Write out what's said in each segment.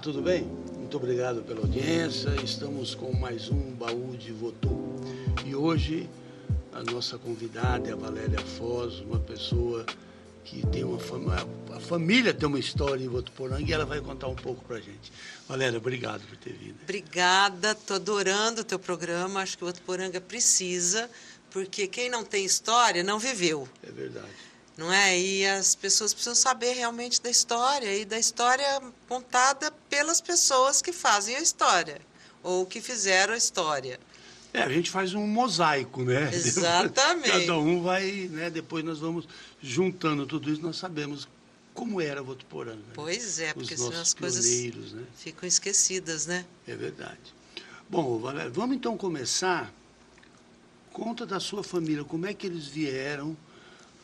tudo bem? Muito obrigado pela audiência. Estamos com mais um baú de Votu. E hoje a nossa convidada é a Valéria Foz, uma pessoa que tem uma fama, a família tem uma história em Votuporanga e ela vai contar um pouco para a gente. Valéria, obrigado por ter vindo. Obrigada, estou adorando o teu programa. Acho que Votuporanga precisa, porque quem não tem história não viveu. É verdade não é? E as pessoas precisam saber realmente da história e da história contada pelas pessoas que fazem a história ou que fizeram a história. É, a gente faz um mosaico, né? Exatamente. Cada um vai, né? Depois nós vamos juntando tudo isso, nós sabemos como era Votuporanga. Né? Pois é, porque Os senão as coisas né? ficam esquecidas, né? É verdade. Bom, Valério, vamos então começar. Conta da sua família, como é que eles vieram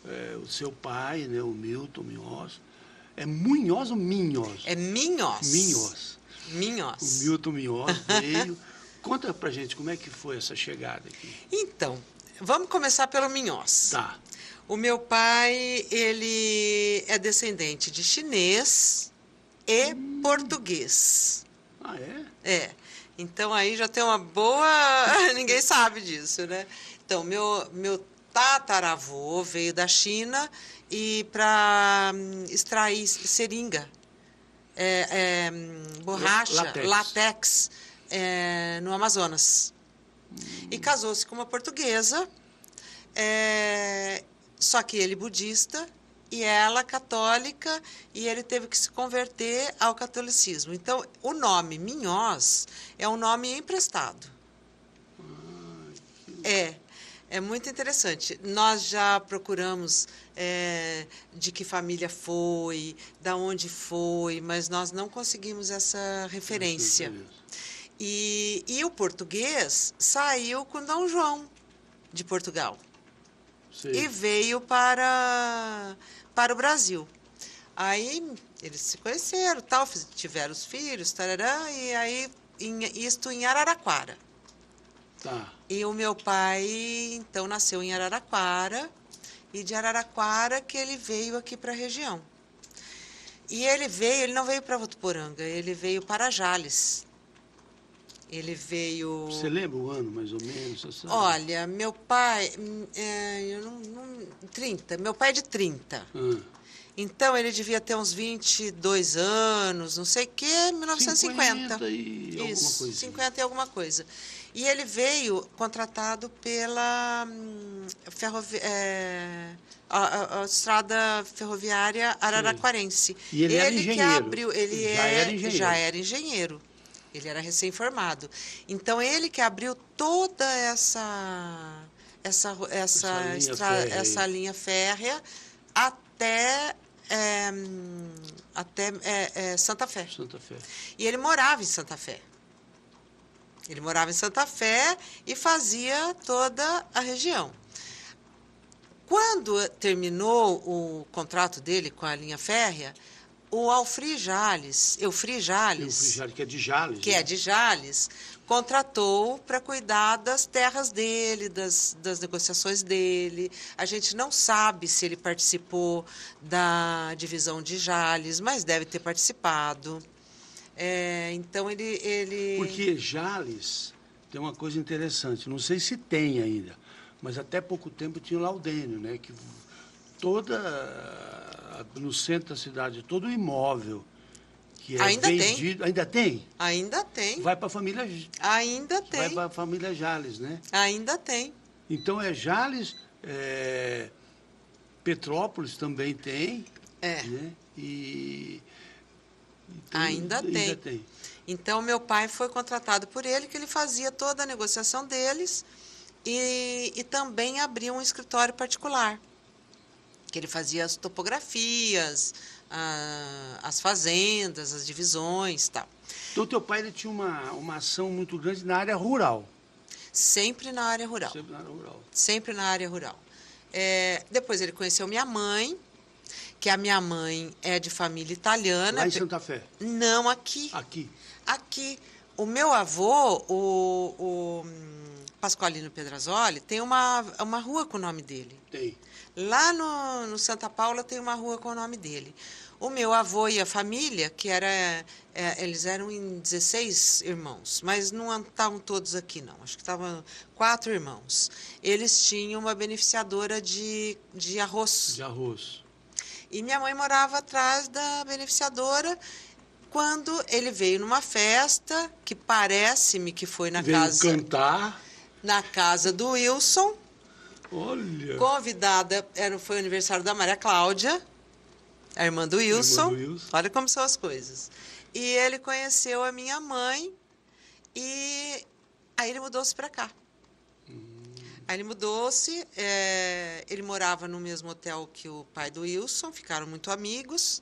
é, o seu pai, né, o Milton Minhoz. É Munhoz ou Minhoz? É Minhoz. Minhoz. Minhoz. O Milton Minhoz veio. Conta pra gente como é que foi essa chegada aqui. Então, vamos começar pelo Minhoz. Tá. O meu pai, ele é descendente de chinês e hum. português. Ah, é? É. Então aí já tem uma boa. Ninguém sabe disso, né? Então, meu, meu tataravô veio da China e para hum, extrair seringa, é, é, hum, borracha, látex é, no Amazonas. Hum. E casou-se com uma portuguesa, é, só que ele budista e ela católica, e ele teve que se converter ao catolicismo. Então, o nome Minhoz é um nome emprestado. Ah, que... É é muito interessante. Nós já procuramos é, de que família foi, da onde foi, mas nós não conseguimos essa referência. E, e o português saiu com Dom João de Portugal Sim. e veio para, para o Brasil. Aí eles se conheceram, tal, tiveram os filhos, tarará, e aí em, isto em Araraquara. Tá. E o meu pai, então, nasceu em Araraquara, e de Araraquara que ele veio aqui para a região. E ele veio, ele não veio para Votuporanga, ele veio para Jales. Ele veio. Você lembra o ano, mais ou menos? Assim? Olha, meu pai. Hum, é, eu não, não, 30. Meu pai é de 30. Hum. Ah. Então ele devia ter uns 22 anos, não sei o quê, 1950. 50 e Isso, alguma coisa. 50 e alguma coisa. E ele veio contratado pela hum, ferrovi é, a, a, a, estrada ferroviária araraquarense. E ele, ele que abriu, ele já, é, era engenheiro. já era engenheiro. Ele era recém-formado. Então ele que abriu toda essa essa essa essa linha, estra, férrea. Essa linha férrea até é, hum, até é, é, Santa Fé. Santa Fé. E ele morava em Santa Fé. Ele morava em Santa Fé e fazia toda a região. Quando terminou o contrato dele com a linha férrea, o Alfri Jales, Eufri Jales, que é de Jales, que é né? é de Jales, contratou para cuidar das terras dele, das, das negociações dele. A gente não sabe se ele participou da divisão de Jales, mas deve ter participado. É, então ele, ele. Porque Jales tem uma coisa interessante, não sei se tem ainda, mas até pouco tempo tinha o Laudênio, né? Que toda. no centro da cidade, todo imóvel que é ainda vendido. Tem. Ainda tem? Ainda tem. Vai para a família. Ainda tem. Vai para a família Jales, né? Ainda tem. Então é Jales, é... Petrópolis também tem. É. Né? E ainda, ainda, tem. tem. Então, meu pai foi contratado por ele, que ele fazia toda a negociação deles e, e também abriu um escritório particular, que ele fazia as topografias, a, as fazendas, as divisões tal. Então, teu pai ele tinha uma, uma ação muito grande na área rural. Sempre na área rural. Sempre na área rural. Sempre na área rural. É, depois ele conheceu minha mãe, que a minha mãe é de família italiana. Lá em Santa Fé? Não, aqui. Aqui? Aqui. O meu avô, o, o hum, Pasqualino Pedrazoli, tem uma, uma rua com o nome dele. Tem. Lá no, no Santa Paula tem uma rua com o nome dele. O meu avô e a família, que era, é, eles eram em 16 irmãos, mas não estavam todos aqui, não. Acho que estavam quatro irmãos. Eles tinham uma beneficiadora de, de arroz. De arroz. E minha mãe morava atrás da beneficiadora quando ele veio numa festa, que parece-me que foi na veio casa. cantar. Na casa do Wilson. Olha. Convidada, era, foi o aniversário da Maria Cláudia, a irmã do Wilson. Irmã do Wilson. Olha como são as coisas. E ele conheceu a minha mãe e aí ele mudou-se para cá. Aí ele mudou-se, é, ele morava no mesmo hotel que o pai do Wilson, ficaram muito amigos.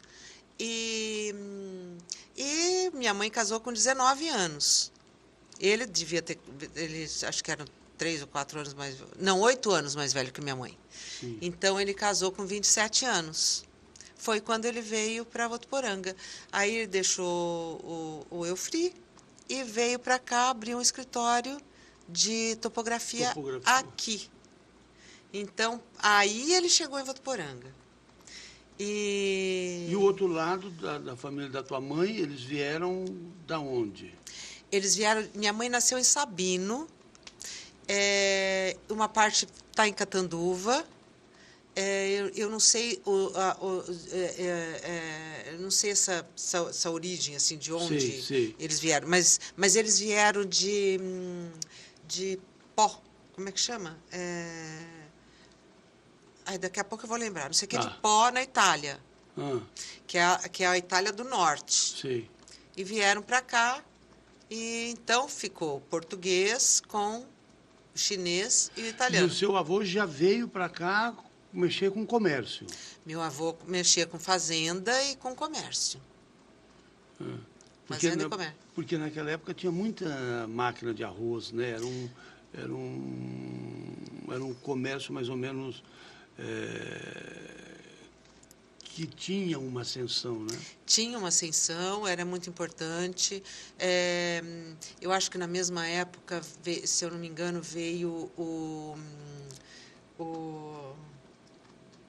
E, e minha mãe casou com 19 anos. Ele devia ter, ele acho que eram três ou quatro anos mais, não, oito anos mais velho que minha mãe. Sim. Então ele casou com 27 anos. Foi quando ele veio para Votuporanga. Aí ele deixou o, o Eufri e veio para cá abrir um escritório de topografia, topografia. aqui. Então, aí ele chegou em Votuporanga. E... e o outro lado da, da, família da tua mãe, eles vieram da onde? Eles vieram. Minha mãe nasceu em Sabino. É, uma parte está em Catanduva. É, eu, eu, não sei, o, a, o, é, eu é, é, não sei essa, essa, essa, origem assim de onde sim, sim. eles vieram, mas, mas eles vieram de hum, de pó. Como é que chama? É... Ai, daqui a pouco eu vou lembrar. Não sei o que é ah. de pó na Itália. Ah. Que, é a, que é a Itália do Norte. Sim. E vieram para cá. E então ficou português com chinês e italiano. E o seu avô já veio para cá mexer com comércio? Meu avô mexia com fazenda e com comércio. Ah. Porque, na, é? Porque naquela época tinha muita máquina de arroz, né? Era um, era um, era um comércio mais ou menos é, que tinha uma ascensão, né? Tinha uma ascensão, era muito importante. É, eu acho que na mesma época, se eu não me engano, veio o, o,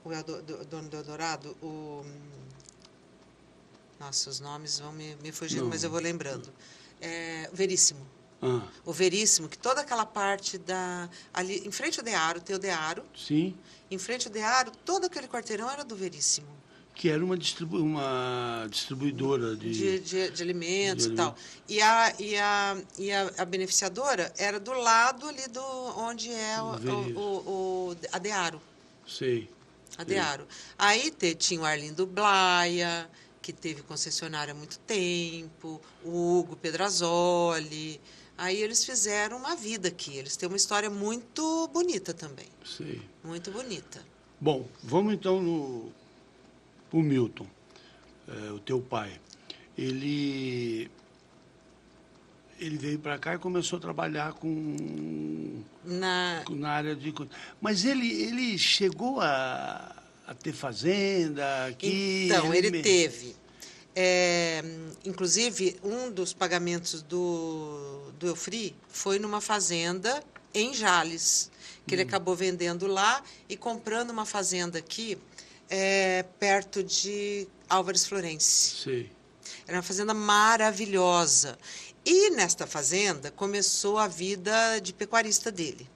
o dono do Eldorado, o nossa, os nomes vão me, me fugindo, mas eu vou lembrando. É, Veríssimo. Ah. O Veríssimo, que toda aquela parte da. Ali, em frente ao Dearo, tem o Dearo. Sim. Em frente ao Dearo, todo aquele quarteirão era do Veríssimo. Que era uma, distribu uma distribuidora de... De, de, de alimentos de e tal. E, a, e, a, e a, a, beneficiadora era do lado ali do onde é o, o, o, o a Dearo. Sei. A Dearo. Aí te, tinha o Arlindo Blaia, que teve concessionária há muito tempo, o Hugo Pedrazoli. Aí eles fizeram uma vida aqui. Eles têm uma história muito bonita também. Sim. Muito bonita. Bom, vamos então no o Milton, é, o teu pai. Ele ele veio para cá e começou a trabalhar com na, com, na área de mas ele ele chegou a, a ter fazenda aqui então ele, ele teve é, inclusive, um dos pagamentos do, do Eufri foi numa fazenda em Jales, que hum. ele acabou vendendo lá e comprando uma fazenda aqui, é, perto de Álvares Florence. Sim. Era uma fazenda maravilhosa. E nesta fazenda começou a vida de pecuarista dele.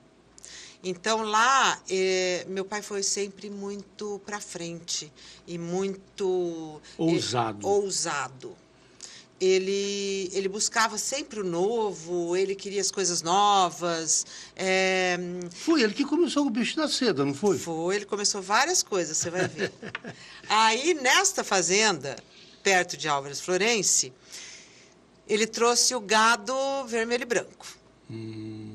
Então lá, eh, meu pai foi sempre muito para frente e muito eh, ousado. ousado. Ele, ele buscava sempre o novo, ele queria as coisas novas. Eh, foi ele que começou o bicho da seda, não foi? Foi, ele começou várias coisas, você vai ver. Aí, nesta fazenda, perto de Álvares Florence, ele trouxe o gado vermelho e branco. Hum.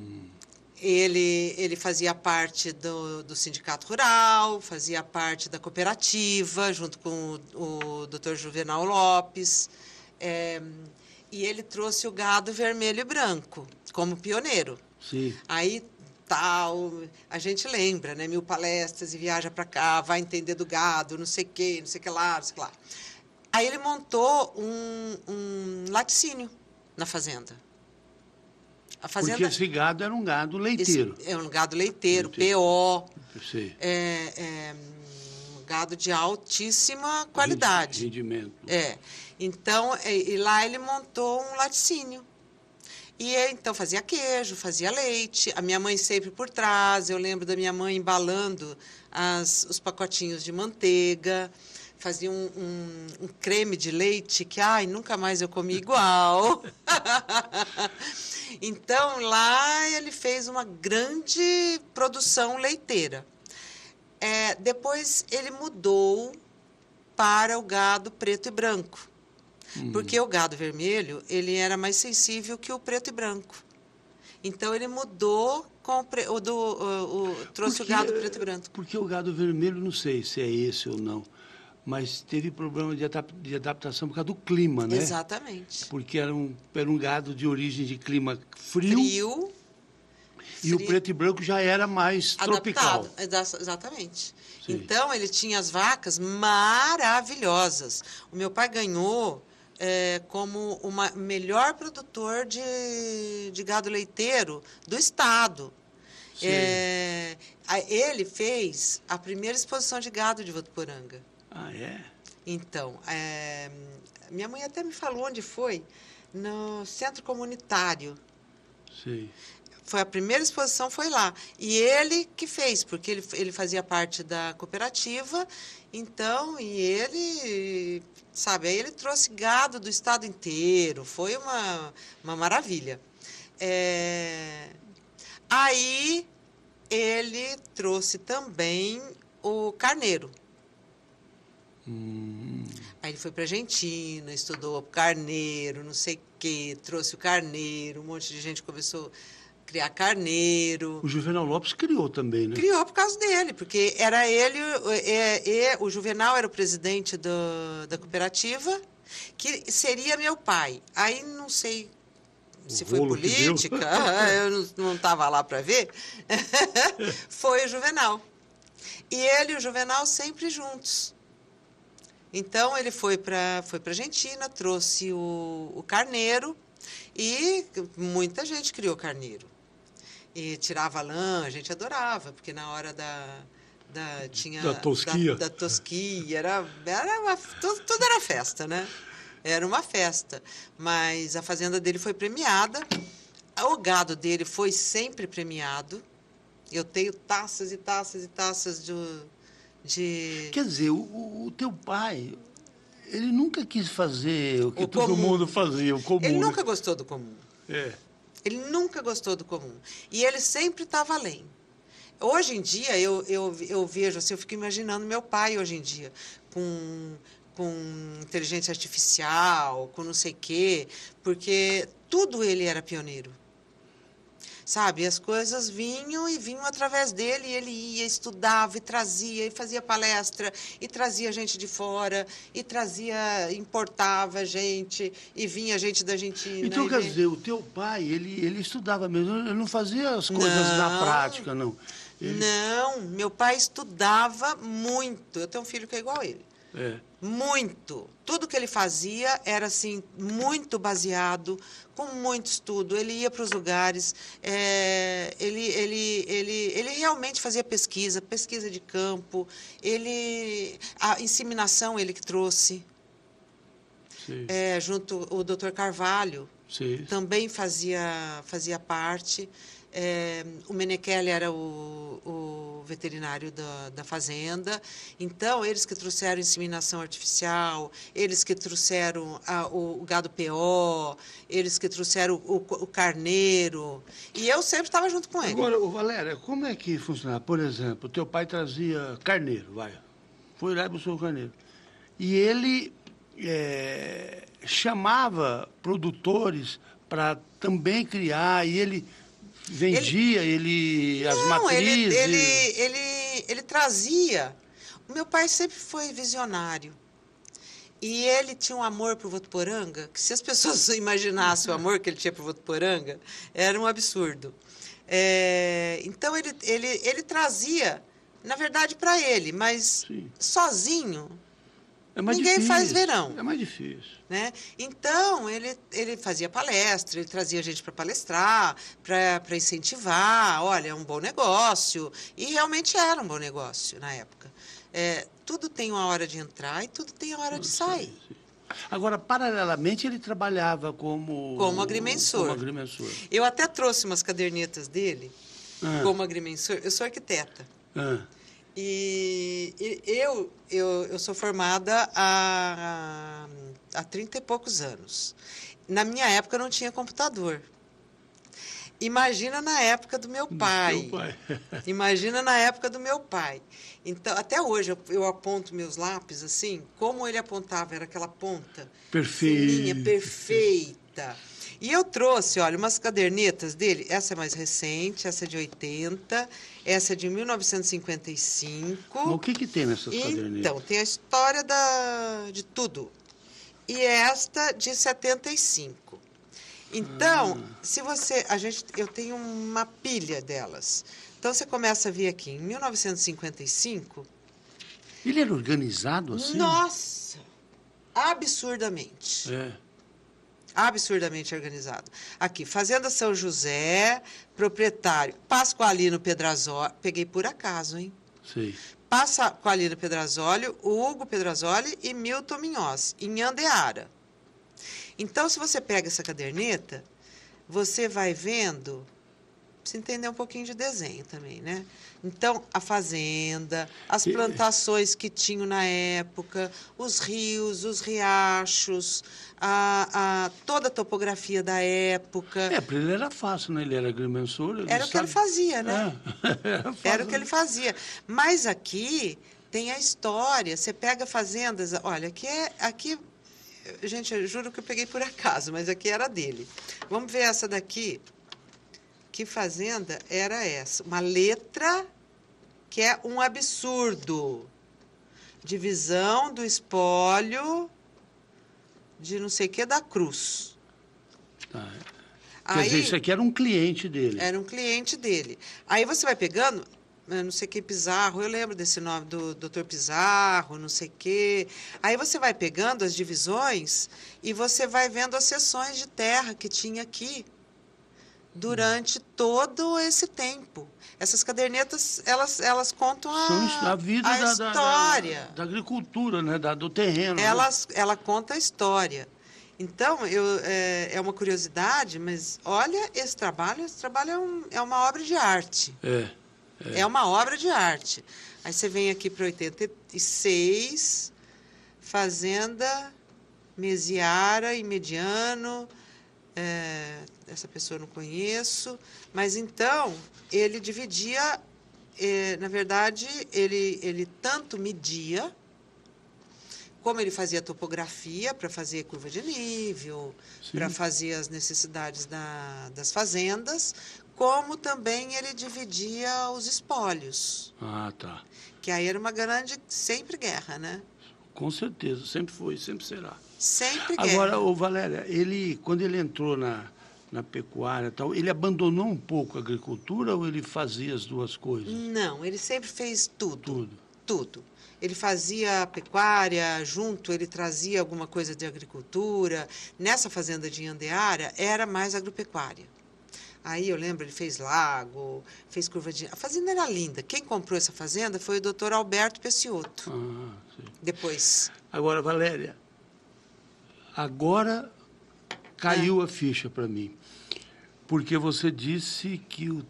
Ele, ele fazia parte do, do sindicato rural, fazia parte da cooperativa, junto com o, o Dr. Juvenal Lopes. É, e ele trouxe o gado vermelho e branco como pioneiro. Sim. Aí tal, a gente lembra, né? Mil palestras e viaja para cá, vai entender do gado, não sei o que, não sei o que lá, não sei o que lá. Aí ele montou um, um laticínio na fazenda. A fazenda... Porque esse gado era um gado leiteiro. Esse é um gado leiteiro, leiteiro. PO. É, é, um gado de altíssima qualidade. Rendimento. É. Então, é, e lá ele montou um laticínio. E eu, então fazia queijo, fazia leite, a minha mãe sempre por trás. Eu lembro da minha mãe embalando as, os pacotinhos de manteiga fazia um, um, um creme de leite que, ai, nunca mais eu comi igual. então, lá ele fez uma grande produção leiteira. É, depois ele mudou para o gado preto e branco. Hum. Porque o gado vermelho, ele era mais sensível que o preto e branco. Então ele mudou compre... o do, o, o, trouxe porque, o gado é, preto e branco. Porque o gado vermelho, não sei se é esse ou não mas teve problema de, adaptação por causa do clima, né? Exatamente. Porque era um, era um gado de origem de clima frio. Frio. E frio. o preto e branco já era mais Adaptado. tropical. Exatamente. Sim. Então, ele tinha as vacas maravilhosas. O meu pai ganhou é, como o melhor produtor de, de gado leiteiro do estado. É, ele fez a primeira exposição de gado de Votuporanga. Ah, é? Então, é, minha mãe até me falou onde foi, no centro comunitário. Sim. Foi a primeira exposição foi lá. E ele que fez, porque ele, ele fazia parte da cooperativa, então, e ele, sabe, aí ele trouxe gado do estado inteiro, foi uma, uma maravilha. É, aí ele trouxe também o carneiro. Hum. Aí ele foi para Argentina, estudou carneiro, não sei o quê, trouxe o carneiro, um monte de gente começou a criar carneiro. O Juvenal Lopes criou também, né? Criou por causa dele, porque era ele, o é, é, Juvenal era o presidente do, da cooperativa, que seria meu pai. Aí não sei se o foi política, eu não estava lá para ver, foi o Juvenal. E ele e o Juvenal sempre juntos. Então ele foi para foi a Argentina, trouxe o, o carneiro e muita gente criou carneiro. E tirava lã, a gente adorava, porque na hora da, da tinha da tosquia, da, da tosquia era, era uma, tudo, tudo era festa, né? Era uma festa. Mas a fazenda dele foi premiada, o gado dele foi sempre premiado. Eu tenho taças e taças e taças de de... Quer dizer, o, o teu pai, ele nunca quis fazer o que o todo comum. mundo fazia, o comum. Ele nunca gostou do comum. É. Ele nunca gostou do comum. E ele sempre estava tá além. Hoje em dia, eu, eu, eu vejo assim, eu fico imaginando meu pai hoje em dia, com, com inteligência artificial, com não sei o quê, porque tudo ele era pioneiro sabe? As coisas vinham e vinham através dele, e ele ia, estudava e trazia, e fazia palestra, e trazia gente de fora, e trazia, importava gente, e vinha gente da Argentina. Então, quer dizer, o teu pai, ele, ele estudava mesmo, ele não fazia as coisas não. na prática, não. Ele... Não, meu pai estudava muito. Eu tenho um filho que é igual a ele. É. Muito. Tudo que ele fazia era assim muito baseado, com muito estudo. Ele ia para os lugares, é, ele, ele, ele, ele realmente fazia pesquisa, pesquisa de campo. Ele a inseminação ele que trouxe. É, junto o Dr. Carvalho Sim. também fazia fazia parte. É, o Menekele era o, o veterinário da, da, fazenda, então eles que trouxeram inseminação artificial, eles que trouxeram a, o, o, gado PO, eles que trouxeram o, o carneiro, e eu sempre estava junto com ele. Agora, Valéria, como é que funcionava? Por exemplo, teu pai trazia carneiro, vai, foi lá e buscou o carneiro, e ele é, chamava produtores para também criar, e ele vendia, ele, ele as matrizes. Ele, ele, ele, ele trazia. O meu pai sempre foi visionário. E ele tinha um amor por Votuporanga, que se as pessoas imaginassem o amor que ele tinha por Votuporanga, era um absurdo. É, então ele, ele, ele trazia, na verdade, para ele, mas Sim. sozinho é mais Ninguém difícil. faz verão. É mais difícil. Né? Então, ele, ele fazia palestra, ele trazia gente para palestrar, para incentivar, olha, é um bom negócio. E realmente era um bom negócio na época. É, tudo tem uma hora de entrar e tudo tem a hora de sair. Sim, sim. Agora, paralelamente, ele trabalhava como... Como agrimensor. Como agrimensor. Eu até trouxe umas cadernetas dele, ah. como agrimensor. Eu sou arquiteta. Ah. E, e eu, eu, eu sou formada há, há 30 e poucos anos. Na minha época não tinha computador. Imagina na época do meu pai. Do pai. Imagina na época do meu pai. Então, até hoje eu, eu, aponto meus lápis assim, como ele apontava, era aquela ponta. Perfeita. Fininha, perfeita. E eu trouxe, olha, umas cadernetas dele. Essa é mais recente, essa é de 80, essa é de 1955. o que, que tem nessas então, cadernetas? Então, tem a história da, de tudo. E esta de 75. Então, ah. se você. A gente, eu tenho uma pilha delas. Então, você começa a ver aqui em 1955. Ele era organizado assim? Nossa! Absurdamente. É absurdamente organizado. Aqui, Fazenda São José, proprietário Pascoalino Pedrazoli, peguei por acaso, hein? Sim. Pascoalino Pedrazoli, Hugo Pedrazoli e Milton Minhoz, em Andeara. Então, se você pega essa caderneta, você vai vendo precisa entender um pouquinho de desenho também, né? Então, a fazenda, as plantações que tinham na época, os rios, os riachos, a, a toda a topografia da época. É, para ele era fácil, né? Ele era agrimensor. Ele era o que ele fazia, né? É. era, era o que ele fazia. Mas aqui tem a história. Você pega fazendas. Olha, aqui é. Aqui, gente, eu juro que eu peguei por acaso, mas aqui era dele. Vamos ver essa daqui. Que fazenda era essa? Uma letra que é um absurdo. Divisão do espólio de não sei o que da cruz. Tá. Quer Aí, dizer, isso aqui era um cliente dele. Era um cliente dele. Aí você vai pegando, né, não sei que Pizarro, eu lembro desse nome do Dr. Pizarro, não sei que. Aí você vai pegando as divisões e você vai vendo as seções de terra que tinha aqui durante todo esse tempo. Essas cadernetas, elas, elas contam a, a vida a da, história. Da, da, da, agricultura, né? da, do terreno. Né? Elas, né? Ela conta a história. Então, eu, é, é, uma curiosidade, mas olha esse trabalho, esse trabalho é, um, é uma obra de arte. É, é. É uma obra de arte. Aí você vem aqui para 86, Fazenda, Mesiara e Mediano, é, essa pessoa eu não conheço. Mas então, ele dividia, eh, na verdade, ele, ele tanto media, como ele fazia topografia para fazer curva de nível, para fazer as necessidades da, das fazendas, como também ele dividia os espólios. Ah, tá. Que aí era uma grande, sempre guerra, né? Com certeza, sempre foi, sempre será. Sempre guerra. Agora, o Valéria, ele, quando ele entrou na, na pecuária tal. Ele abandonou um pouco a agricultura ou ele fazia as duas coisas? Não, ele sempre fez tudo. Tudo. Tudo. Ele fazia pecuária junto, ele trazia alguma coisa de agricultura. Nessa fazenda de Andeara era mais agropecuária. Aí eu lembro, ele fez lago, fez curva de. A fazenda era linda. Quem comprou essa fazenda foi o doutor Alberto Pecioto. Ah, sim. Depois. Agora, Valéria, agora caiu é. a ficha para mim porque você disse que o,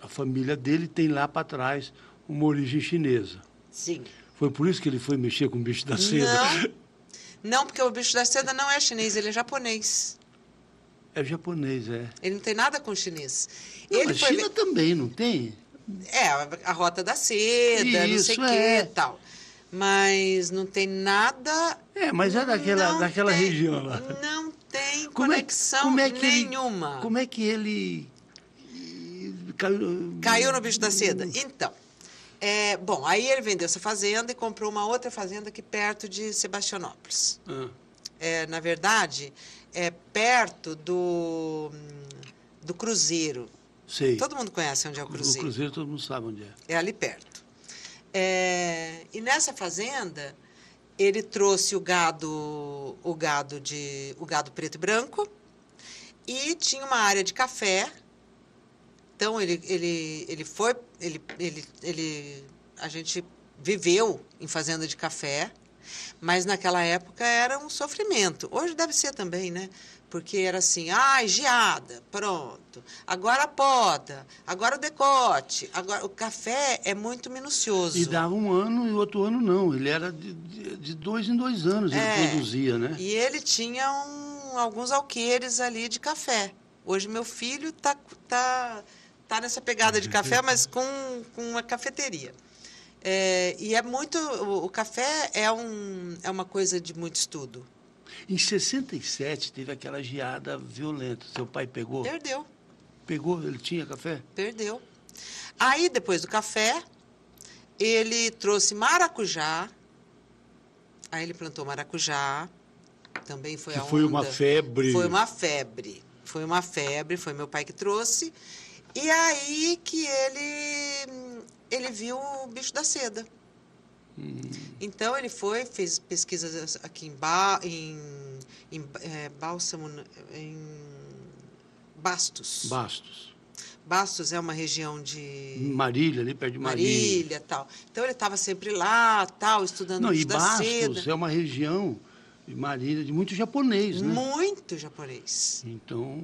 a família dele tem lá para trás uma origem chinesa. Sim. Foi por isso que ele foi mexer com o bicho da seda? Não, não porque o bicho da seda não é chinês, ele é japonês. É japonês, é. Ele não tem nada com chinês. Não, ele a foi... China também, não tem? É, a rota da seda, isso, não sei o é. que tal. Mas não tem nada. É, mas é daquela, daquela tem, região lá. Não tem como conexão é, como é nenhuma. como é que ele. Eh, caiu, caiu no bicho da seda? Então. É, bom, aí ele vendeu essa fazenda e comprou uma outra fazenda aqui perto de Sebastianópolis. Ah. É, na verdade, é perto do, do Cruzeiro. Sei. Todo mundo conhece onde é o Cruzeiro. O Cruzeiro todo mundo sabe onde é. É ali perto. É, e nessa fazenda, ele trouxe o gado, o gado de, o gado preto e branco e tinha uma área de café. Então ele, ele, ele foi, ele, ele, ele, a gente viveu em fazenda de café, mas naquela época era um sofrimento. Hoje deve ser também, né? porque era assim, ai, ah, geada, pronto. Agora a poda, agora o decote, agora o café é muito minucioso. E dava um ano e outro ano não. Ele era de, de, de dois em dois anos, é, ele produzia, né? E ele tinha um, alguns alqueires ali de café. Hoje meu filho está tá, tá nessa pegada de café, mas com, com uma cafeteria. É, e é muito. O, o café é, um, é uma coisa de muito estudo. Em 67 teve aquela geada violenta. Seu pai pegou? Perdeu. Pegou? Ele tinha café? Perdeu. Aí, depois do café, ele trouxe maracujá. Aí ele plantou maracujá. Também foi que a onda. Foi uma febre. Foi uma febre. Foi uma febre, foi meu pai que trouxe. E aí que ele ele viu o bicho da seda. Hum. Então ele foi, fez pesquisas aqui em, ba, em, em é, Bálsamo, em Bastos. Bastos. Bastos é uma região de Marília, ali perto de Marília, Marília tal. Então ele estava sempre lá, tal, estudando Não, e Bastos seda. é uma região de Marília de muito japonês, né? Muito japonês. Então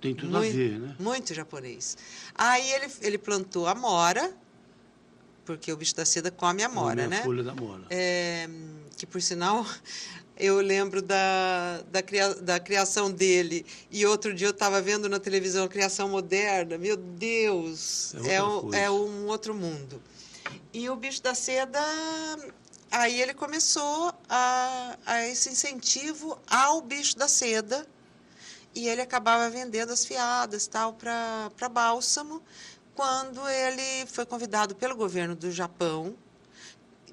tem tudo muito, a ver, né? Muito japonês. Aí ele ele plantou mora porque o bicho da seda come a é mora, come né? A folha da mora. É, que por sinal eu lembro da, da, cria, da, criação dele. E outro dia eu estava vendo na televisão a criação moderna. Meu Deus, é, é, um, é, um, outro mundo. E o bicho da seda, aí ele começou a, a esse incentivo ao bicho da seda. E ele acabava vendendo as fiadas tal para bálsamo quando ele foi convidado pelo governo do Japão.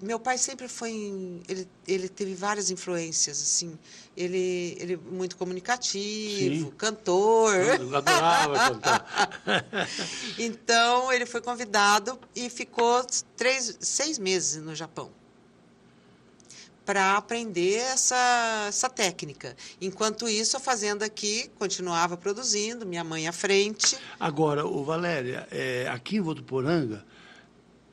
Meu pai sempre foi ele, ele teve várias influências assim. Ele ele muito comunicativo, Sim. cantor. Eu adorava cantar. então ele foi convidado e ficou três, seis meses no Japão para aprender essa, essa técnica. Enquanto isso, a fazenda aqui continuava produzindo, minha mãe à frente. Agora, o Valéria, é, aqui em Votuporanga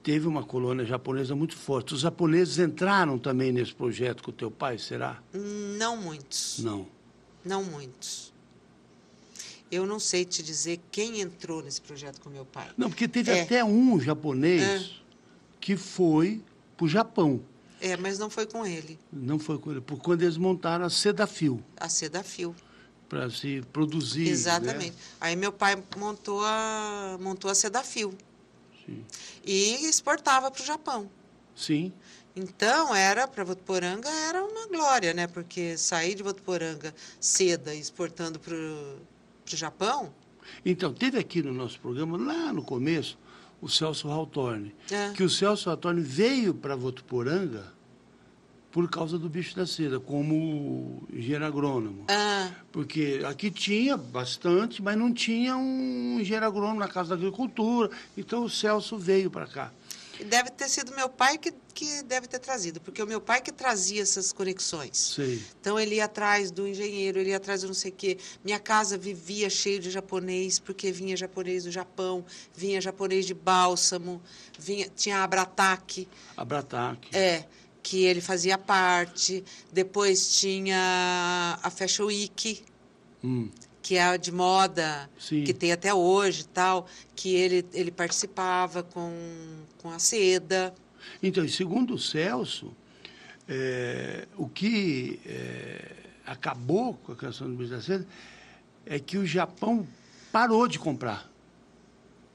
teve uma colônia japonesa muito forte. Os japoneses entraram também nesse projeto com o teu pai, será? Hum, não muitos. Não. Não muitos. Eu não sei te dizer quem entrou nesse projeto com meu pai. Não, porque teve é. até um japonês é. que foi para o Japão. É, mas não foi com ele. Não foi com ele. Por quando eles montaram a Sedafil. A Sedafil. Para se produzir. Né? Exatamente. Né? Aí meu pai montou a, montou a Sedafil. Sim. E exportava para o Japão. Sim. Então, era para Votuporanga era uma glória, né? Porque sair de Votuporanga seda exportando para o Japão. Então, teve aqui no nosso programa, lá no começo, o Celso Haltorne. É. Que o Celso Haltorne veio para Votuporanga por causa do bicho da seda, como engenheiro agrônomo. É. Porque aqui tinha bastante, mas não tinha um engenheiro agrônomo na Casa da Agricultura. Então o Celso veio para cá deve ter sido meu pai que, que deve ter trazido, porque é o meu pai que trazia essas conexões. Sim. Então ele ia atrás do engenheiro, ele ia atrás do não sei o quê. Minha casa vivia cheia de japonês, porque vinha japonês do Japão, vinha japonês de bálsamo, vinha, tinha abrataque. Abrataque. É, que ele fazia parte. Depois tinha a Fashion Week. Hum que é de moda, Sim. que tem até hoje tal, que ele, ele participava com, com a seda. Então, segundo o Celso, é, o que é, acabou com a canção do Luiz da Seda é que o Japão parou de comprar.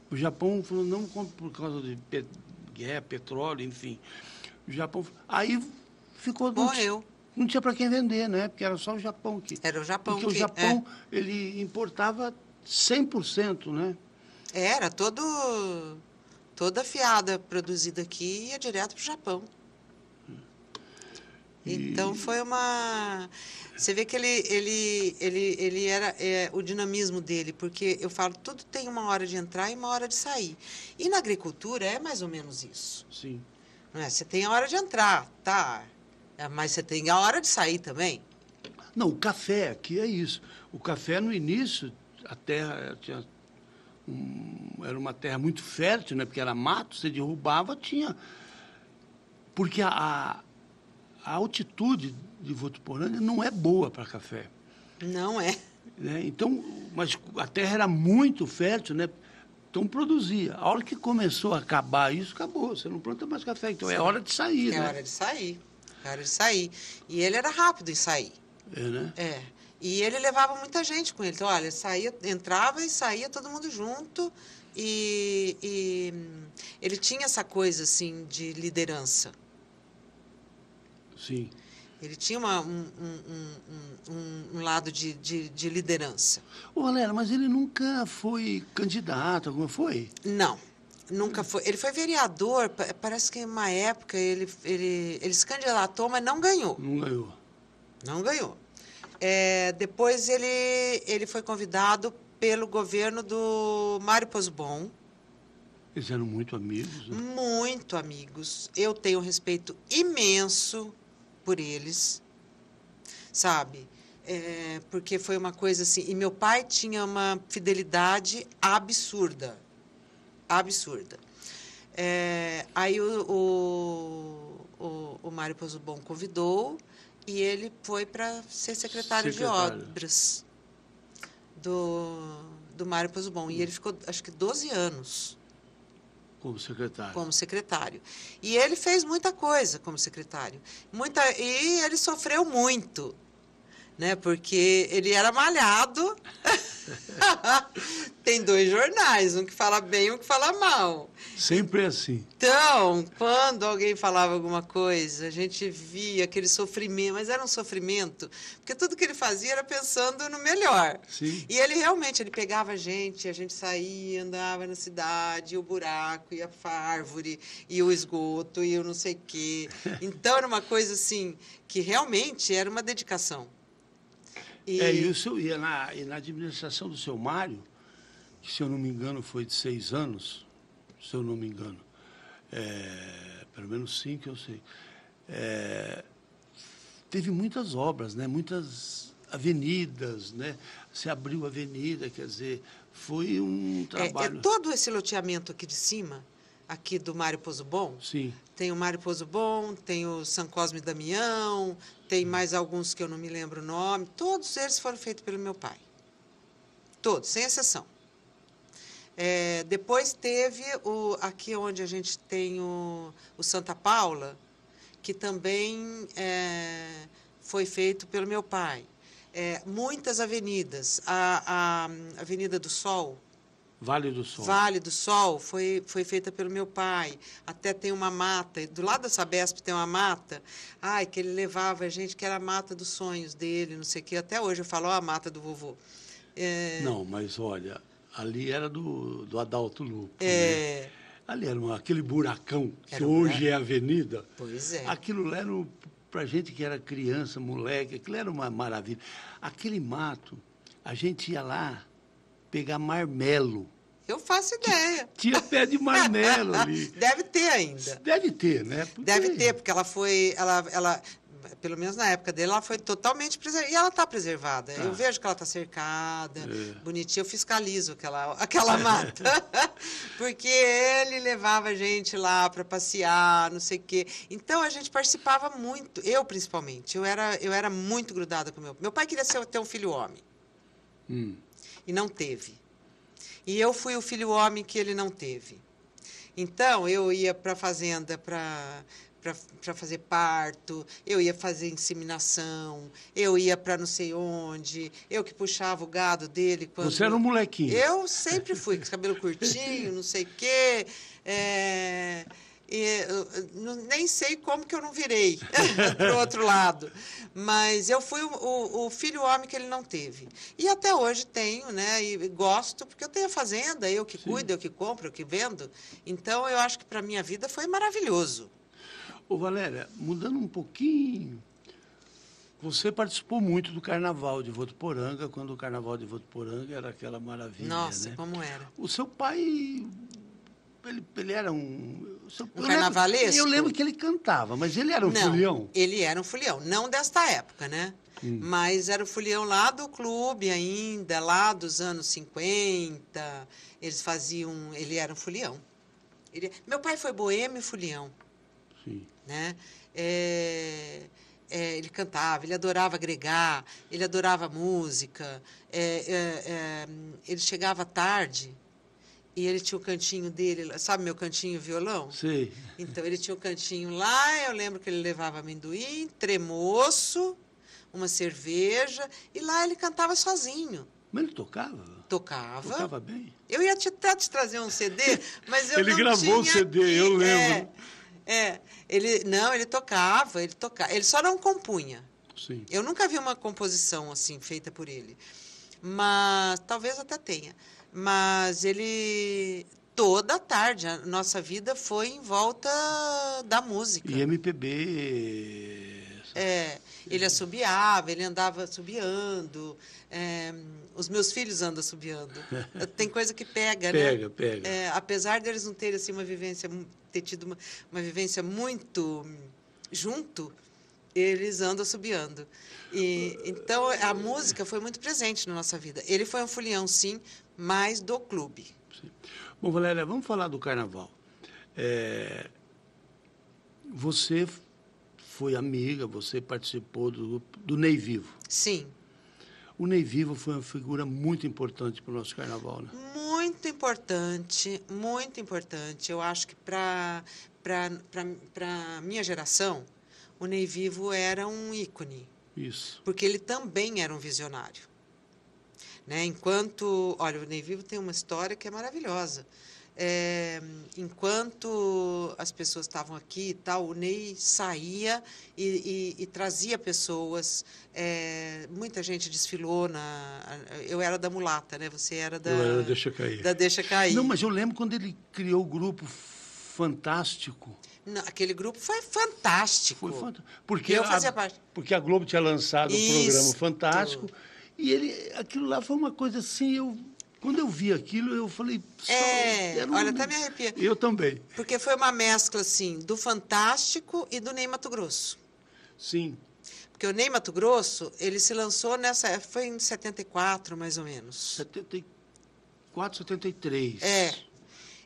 O Japão falou, não compra por causa de guerra, petróleo, enfim. O Japão. Aí ficou. Morreu não tinha para quem vender, né? Porque era só o Japão que. Era o Japão porque que. Porque o Japão é. ele importava 100%, né? É, era todo toda a fiada produzida aqui ia direto para o Japão. Então foi uma você vê que ele, ele, ele, ele era é, o dinamismo dele, porque eu falo, tudo tem uma hora de entrar e uma hora de sair. E na agricultura é mais ou menos isso. Sim. Não é? Você tem a hora de entrar, tá? É, mas você tem a hora de sair também. Não, o café aqui é isso. O café no início, a terra tinha um, era uma terra muito fértil, né? porque era mato, você derrubava, tinha. Porque a, a altitude de Votuporanga não é boa para café. Não é. Né? Então, mas a terra era muito fértil, né? Então produzia. A hora que começou a acabar isso, acabou. Você não planta mais café. Então é Sim. é hora de sair. É né? hora de sair cara, ele sair. E ele era rápido em sair. É, né? É. E ele levava muita gente com ele. Então, olha, saía, entrava e saía todo mundo junto. E, e ele tinha essa coisa, assim, de liderança. Sim. Ele tinha uma, um, um, um, um, lado de, de, de liderança. Ô, mas ele nunca foi candidato, alguma foi? Não. Não. Nunca foi. Ele foi vereador, parece que em uma época ele, ele, ele se candidatou, mas não ganhou. Não ganhou. Não ganhou. É, depois ele, ele foi convidado pelo governo do Mário Posbon. Eles eram muito amigos. Né? Muito amigos. Eu tenho um respeito imenso por eles, sabe? É, porque foi uma coisa assim. E meu pai tinha uma fidelidade absurda absurda. É, aí o, o, o, o Mário Pozubon convidou e ele foi para ser secretário, secretário, de obras do, do Mário Pozubon. E ele ficou, acho que, 12 anos. Como secretário. Como secretário. E ele fez muita coisa como secretário. Muita, e ele sofreu muito né? Porque ele era malhado. Tem dois jornais, um que fala bem e um que fala mal. Sempre é assim. Então, quando alguém falava alguma coisa, a gente via aquele sofrimento, mas era um sofrimento, porque tudo que ele fazia era pensando no melhor. Sim. E ele realmente, ele pegava a gente, a gente saía, andava na cidade, e o buraco, e a árvore, e o esgoto, e o não sei o quê. Então, era uma coisa assim, que realmente era uma dedicação. E... É, isso, o seu, e, é na, e na administração do seu Mário, que se eu não me engano foi de seis anos, se eu não me engano, é, pelo menos cinco eu sei, é, teve muitas obras, né, muitas avenidas, né, se abriu avenida, quer dizer, foi um trabalho. É, é todo esse loteamento aqui de cima aqui do Mário Pozo Bom. Sim. Tem o Mário Pozo Bom, tem o São Cosme e Damião, tem mais alguns que eu não me lembro o nome. Todos eles foram feitos pelo meu pai. Todos, sem exceção. É, depois teve o, aqui é onde a gente tem o, o Santa Paula, que também é, foi feito pelo meu pai. É, muitas avenidas. A, a Avenida do Sol, Vale do Sol. Vale do Sol foi, foi feita pelo meu pai. Até tem uma mata, do lado da Sabesp tem uma mata. Ai, que ele levava a gente, que era a mata dos sonhos dele, não sei o quê. Até hoje eu falo, ó, a mata do vovô. É... Não, mas olha, ali era do, do Adalto Lupo. É. Né? Ali era uma, aquele buracão, que era hoje é avenida. Pois é. Aquilo era para para gente que era criança, moleque, aquilo era uma maravilha. Aquele mato, a gente ia lá pegar marmelo. Eu faço ideia. Tinha pé de marmelo ali. Deve ter ainda. Deve ter, né? Porque... Deve ter, porque ela foi. Ela, ela, pelo menos na época dele, ela foi totalmente preservada. E ela está preservada. Tá. Eu vejo que ela está cercada, é. bonitinha. Eu fiscalizo aquela, aquela mata. Porque ele levava a gente lá para passear, não sei o quê. Então a gente participava muito, eu principalmente. Eu era, eu era muito grudada com meu Meu pai queria ser, ter um filho homem. Hum e não teve. E eu fui o filho homem que ele não teve. Então, eu ia para a fazenda para para fazer parto, eu ia fazer inseminação, eu ia para não sei onde, eu que puxava o gado dele. Quando... Você era um molequinho. Eu sempre fui, com cabelo curtinho, não sei o quê. É... E, uh, nem sei como que eu não virei para o outro lado. Mas eu fui o, o, o, filho homem que ele não teve. E até hoje tenho, né? E gosto, porque eu tenho a fazenda, eu que Sim. cuido, eu que compro, eu que vendo. Então, eu acho que para minha vida foi maravilhoso. Ô, Valéria, mudando um pouquinho, você participou muito do carnaval de Votuporanga, quando o carnaval de Votuporanga era aquela maravilha. Nossa, né? como era. O seu pai ele, ele era um. Um eu carnavalesco? Lembro, eu lembro que ele cantava, mas ele era um não, Ele era um fulião não desta época, né? Hum. Mas era o folião lá do clube ainda, lá dos anos 50. Eles faziam. Ele era um fulião Ele, meu pai foi boêmio e folião. Sim. Né? É, é, ele cantava, ele adorava agregar, ele adorava música. É, é, é ele chegava tarde e ele tinha o cantinho dele, sabe meu cantinho violão? Sim. Então ele tinha o cantinho lá, eu lembro que ele levava amendoim, tremoço, uma cerveja, e lá ele cantava sozinho. Mas ele tocava? Tocava. Tocava bem? Eu ia até te trazer um CD, mas eu ele não tinha... Ele gravou o CD, aqui. eu lembro. É, é, ele, não, ele tocava, ele tocava, ele só não compunha. Sim. Eu nunca vi uma composição assim feita por ele, mas talvez até tenha mas ele toda a tarde a nossa vida foi em volta da música. E MPB. É, ele assobiava, ele andava assobiando. É, os meus filhos andam assobiando. Tem coisa que pega, pega né? Pega, pega. É, apesar deles não terem assim, uma vivência, ter tido uma, uma vivência muito junto, eles andam assobiando. E, então, a música foi muito presente na nossa vida. Ele foi um fulião sim, mas do clube. Sim. Bom, Valéria, vamos falar do carnaval. É... Você foi amiga, você participou do, do Ney Vivo. Sim. O Ney Vivo foi uma figura muito importante para o nosso carnaval, né? Muito importante, muito importante. Eu acho que para a minha geração, o Ney Vivo era um ícone. Isso. Porque ele também era um visionário. Né? Enquanto. Olha, o Ney Vivo tem uma história que é maravilhosa. É, enquanto as pessoas estavam aqui e tal, o Ney saía e, e, e trazia pessoas. É, muita gente desfilou na. Eu era da mulata, né? Você era da. Eu era Deixa Cair. Da Deixa Cair. Não, mas eu lembro quando ele criou o grupo Fantástico. Não, aquele grupo foi fantástico. Foi fantástico. Porque eu fazia a, parte. Porque a Globo tinha lançado o um programa Fantástico. E ele, aquilo lá foi uma coisa assim, eu quando eu vi aquilo, eu falei. É, um... olha, até me arrepia. Eu também. Porque foi uma mescla, assim, do Fantástico e do Ney Mato Grosso. Sim. Porque o Ney Mato Grosso, ele se lançou nessa. Foi em 74, mais ou menos. 74, 73. É.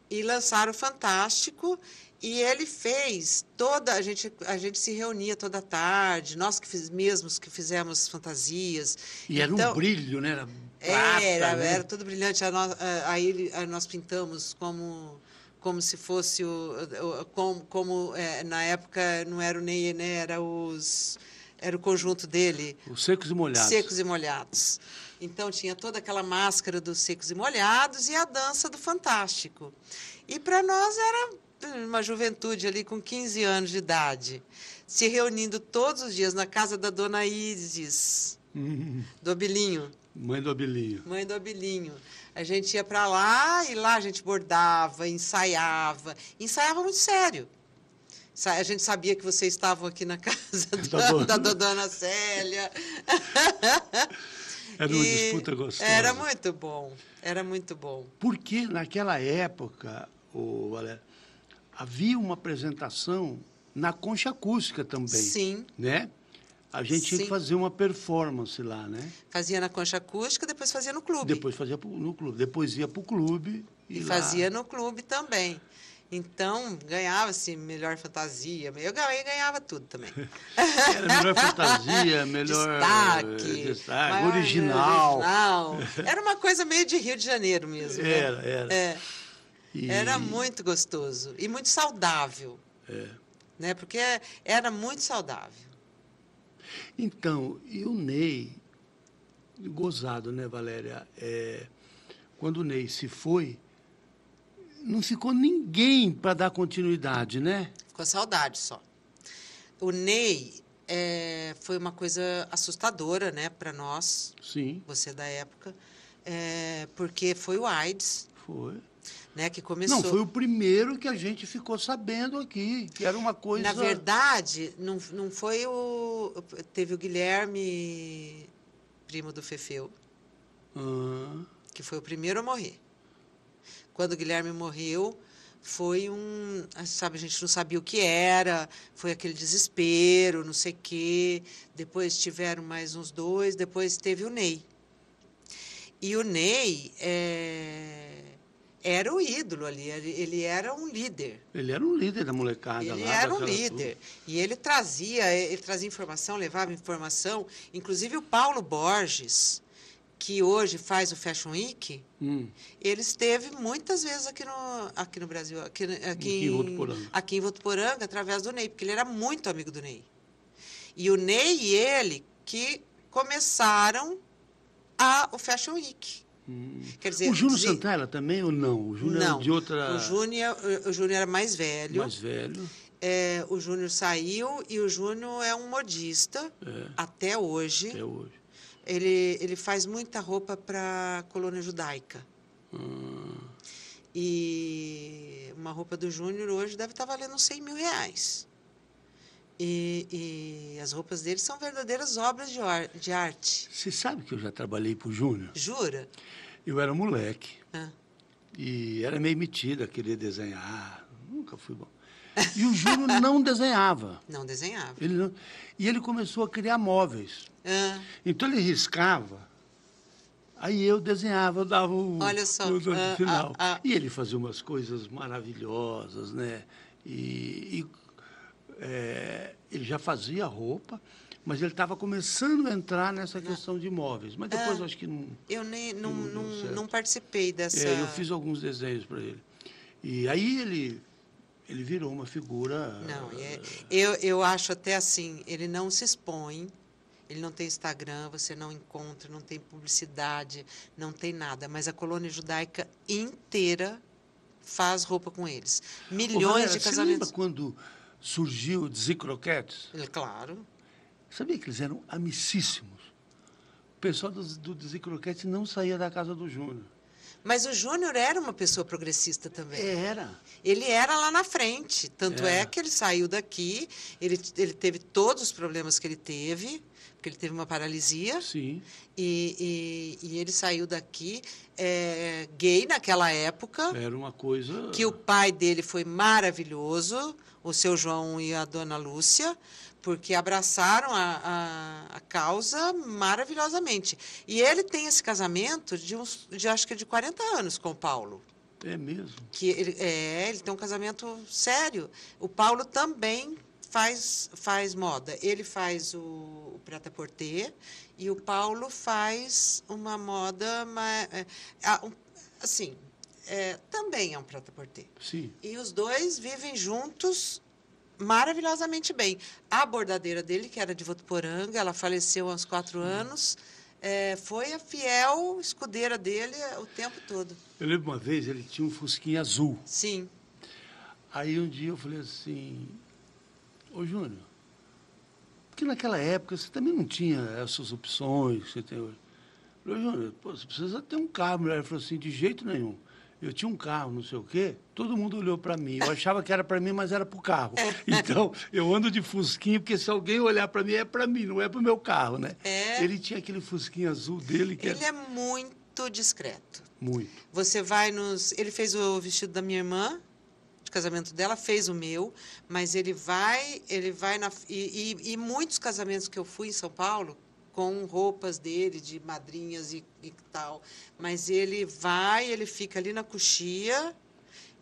E lançaram o Fantástico. E ele fez toda a gente a gente se reunia toda tarde, nós que fiz, mesmos que fizemos fantasias. E então, era um então, brilho, né? Era, prata, era, né? era tudo brilhante. Aí, aí nós pintamos como como se fosse o, como, como é, na época não era o Ney, né? Era os era o conjunto dele. Os secos e molhados. Secos e molhados. Então tinha toda aquela máscara dos secos e molhados e a dança do fantástico. E para nós era uma juventude ali com 15 anos de idade, se reunindo todos os dias na casa da dona Isis, uhum. do Abilinho. Mãe do Abilinho. Mãe do Abilinho. A gente ia para lá e lá a gente bordava, ensaiava. Ensaiava muito sério. A gente sabia que vocês estavam aqui na casa do, tá da, da, dona Célia. Era uma e disputa gostosa. Era muito bom. Era muito bom. Porque naquela época, o Valério, havia uma apresentação na concha acústica também. Sim. Né? A gente Sim. tinha que fazer uma performance lá, né? Fazia na concha acústica, depois fazia no clube. Depois fazia no clube. Depois ia para o clube. E, e fazia no clube também. Então, ganhava-se melhor fantasia. Eu ganhava, eu ganhava tudo também. Era melhor fantasia, melhor. Destaque. Eh, destaque maior, original. original. Era uma coisa meio de Rio de Janeiro mesmo. Era, né? era. É. E... Era muito gostoso e muito saudável. É. Né? Porque é, era muito saudável. Então, e o Ney, gozado, né, Valéria? É, quando o Ney se foi, não ficou ninguém para dar continuidade, né? Ficou saudade só. O Ney é, foi uma coisa assustadora, né, para nós. Sim. Você da época, é, porque foi o AIDS. Foi né, que começou. Não, foi o primeiro que a gente ficou sabendo aqui, que era uma coisa. Na verdade, não, não foi o. Teve o Guilherme, primo do Fefeu, uhum. que foi o primeiro a morrer. Quando o Guilherme morreu, foi um. Sabe, a gente não sabia o que era, foi aquele desespero, não sei o quê. Depois tiveram mais uns dois, depois teve o Ney. E o Ney. É era o ídolo ali, ele era um líder. Ele era um líder da molecada ele lá. Ele era um líder. Tudo. E ele trazia, ele trazia informação, levava informação. Inclusive o Paulo Borges, que hoje faz o Fashion Week, hum. ele esteve muitas vezes aqui no, aqui no Brasil, aqui, aqui, em, Votuporanga. aqui em Votuporanga, através do Ney, porque ele era muito amigo do Ney. E o Ney e ele que começaram a, o Fashion Week Hum. Quer dizer, o Júnior dizer... Santana também ou não? O Júnior não. de outra. O Júnior, o Júnior era mais velho. Mais velho. É, o Júnior saiu e o Júnior é um modista é. até hoje. Até hoje. Ele, ele faz muita roupa para a colônia judaica. Hum. E uma roupa do Júnior hoje deve estar tá valendo 100 mil reais. E, e, as roupas dele são verdadeiras obras de, or, de arte. Você sabe que eu já trabalhei para o Júnior? Jura? Eu era moleque. Ah. E era meio metida, queria desenhar. Nunca fui bom. E o Júnior não desenhava. Não desenhava. Ele não... E ele começou a criar móveis. Ah. Então ele riscava. Aí eu desenhava, eu dava o, Olha só, o, o ah, final. Ah, ah. E ele fazia umas coisas maravilhosas, né? E, e, é, ele já fazia roupa, mas ele estava começando a entrar nessa questão de imóveis. Mas depois ah, acho que não. Eu nem, não, não, não, não participei dessa. É, eu fiz alguns desenhos para ele. E aí ele ele virou uma figura. Não, é, eh, eu, eu acho até assim, ele não se expõe, ele não tem Instagram, você não encontra, não tem publicidade, não tem nada. Mas a colônia judaica inteira faz roupa com eles. Milhões Ô, de casamentos. Você lembra quando surgiu Dizzy Croquettes? É claro. Sabia que eles eram amicíssimos. O pessoal do, do Dizzy Croquettes não saía da casa do Júnior. Mas o Júnior era uma pessoa progressista também. Era. Ele era lá na frente. Tanto é era. é que ele saiu daqui, ele, ele teve todos os problemas que ele teve, porque ele teve uma paralisia. Sim. E, e, e ele saiu daqui é, gay naquela época. Era uma coisa. Que o pai dele foi maravilhoso o seu João e a dona Lúcia, porque abraçaram a, a, a causa maravilhosamente. E ele tem esse casamento de, uns, de acho que de 40 anos com o Paulo. É mesmo? Que ele, é, ele tem um casamento sério. O Paulo também faz, faz moda. Ele faz o, o Preta portê e o Paulo faz uma moda. É, assim, é, também é um prata porter. Sim. E os dois vivem juntos maravilhosamente bem. A bordadeira dele, que era de Votuporanga, ela faleceu há uns quatro Sim. Hum. anos. É, foi a fiel escudeira dele o tempo todo. Eu lembro uma vez, ele tinha um fusquinha azul. Sim. Aí um dia eu falei assim, ô Júnior, porque naquela época você também não tinha essas opções que você tem hoje. Eu falei, Júnior, você precisa ter um carro. Ele falou assim, de jeito nenhum eu tinha um carro, não sei o quê, todo mundo olhou para mim. Eu achava que era para mim, mas era para o carro. É. Então, eu ando de fusquinho, porque se alguém olhar para mim, é para mim, não é para o meu carro, né? É. Ele tinha aquele fusquinho azul dele. Que ele era... é muito discreto. Muito. Você vai nos... Ele fez o vestido da minha irmã, de casamento dela, fez o meu, mas ele vai, ele vai na... E, e, e muitos casamentos que eu fui em São Paulo, com roupas dele, de madrinhas e, e tal. Mas ele vai, ele fica ali na coxia,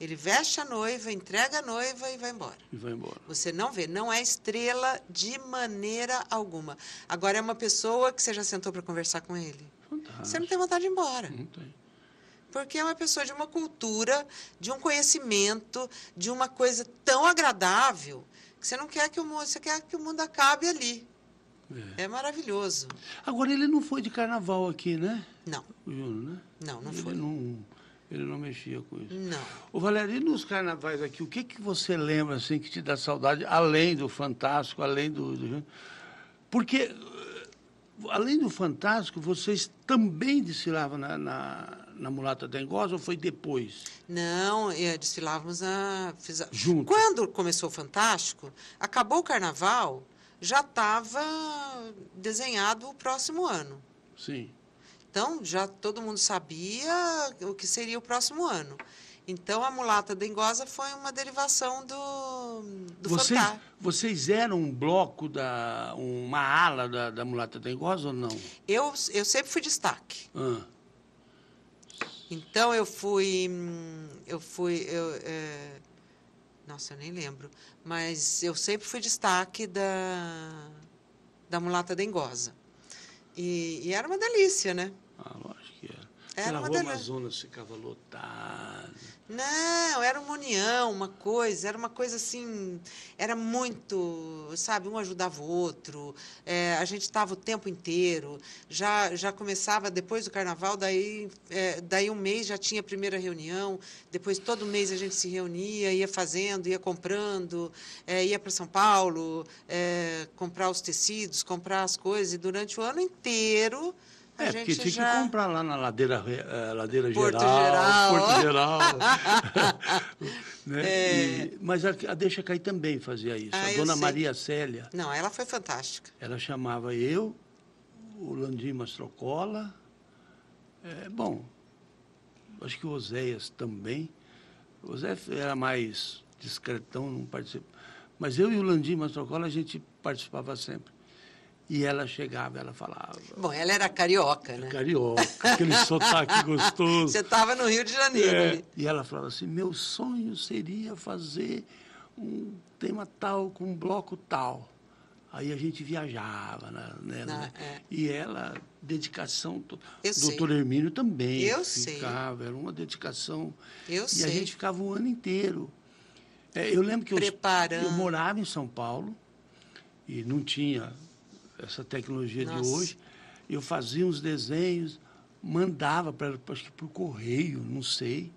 ele veste a noiva, entrega a noiva e vai embora. E vai embora. Você não vê, não é estrela de maneira alguma. Agora é uma pessoa que você já sentou para conversar com ele. Fantástico. Você não tem vontade de ir embora. Não tem. Porque é uma pessoa de uma cultura, de um conhecimento, de uma coisa tão agradável que você não quer que o mundo, você quer que o mundo acabe ali. É. é. maravilhoso. Agora, ele não foi de carnaval aqui, né? Não. O Júnior, né? Não, não ele foi. Não, ele não mexia com isso. Não. O Valéria, e nos carnavais aqui, o que, que você lembra, assim, que te dá saudade, além do Fantástico, além do... do... Porque, eh, além do Fantástico, vocês também desfilavam na, na na Mulata Dengosa ou foi depois? Não, eh, desfilávamos na. Fiz... Junto. Quando começou o Fantástico, acabou o carnaval, já estava desenhado o próximo ano. Sim. Então, já todo mundo sabia o que seria o próximo ano. Então, a mulata dengosa foi uma derivação do, do Vocês eram um bloco, da uma ala da, da mulata dengosa ou não? Eu, eu sempre fui destaque. Ah. Então, eu fui... Hum, eu fui eu, é, nossa, eu nem lembro. Mas eu sempre fui destaque da, da mulata dengosa. E, e era uma delícia, né? Ah, era uma rua Amazonas ficava lotada. Não, era uma união, uma coisa, era uma coisa assim, era muito, sabe, um ajudava o outro, é, a gente estava o tempo inteiro, já, já começava depois do carnaval, daí, é, daí um mês já tinha a primeira reunião, depois todo mês a gente se reunia, ia fazendo, ia comprando, é, ia para São Paulo, é, comprar os tecidos, comprar as coisas, e durante o ano inteiro a é, porque tinha já... que comprar lá na ladeira, uh, ladeira Porto geral, geral. Porto Geral. né? é... e, mas a, a, Deixa Cair também fazia isso. Ah, a dona Maria Célia. Não, ela foi fantástica. Ela chamava eu, o Landim Mastrocola. É, bom, acho que o Oséias também. O Oséias era mais discretão, não participava. Mas eu e o Landim Mastrocola, a gente participava sempre. E ela chegava, ela falava. Bom, ela era carioca, né? Carioca, aquele sotaque gostoso. Você estava no Rio de Janeiro. É. E ela falava assim: meu sonho seria fazer um tema tal, com um bloco tal. Aí a gente viajava, né? né? Ah, é. E ela, dedicação. Eu doutor sei. Hermínio também. Eu ficava, sei. Era uma dedicação. Eu e sei. a gente ficava o ano inteiro. É, eu lembro que eu, eu morava em São Paulo e não tinha essa tecnologia Nossa. de hoje. Eu fazia uns desenhos, mandava para o correio, não sei,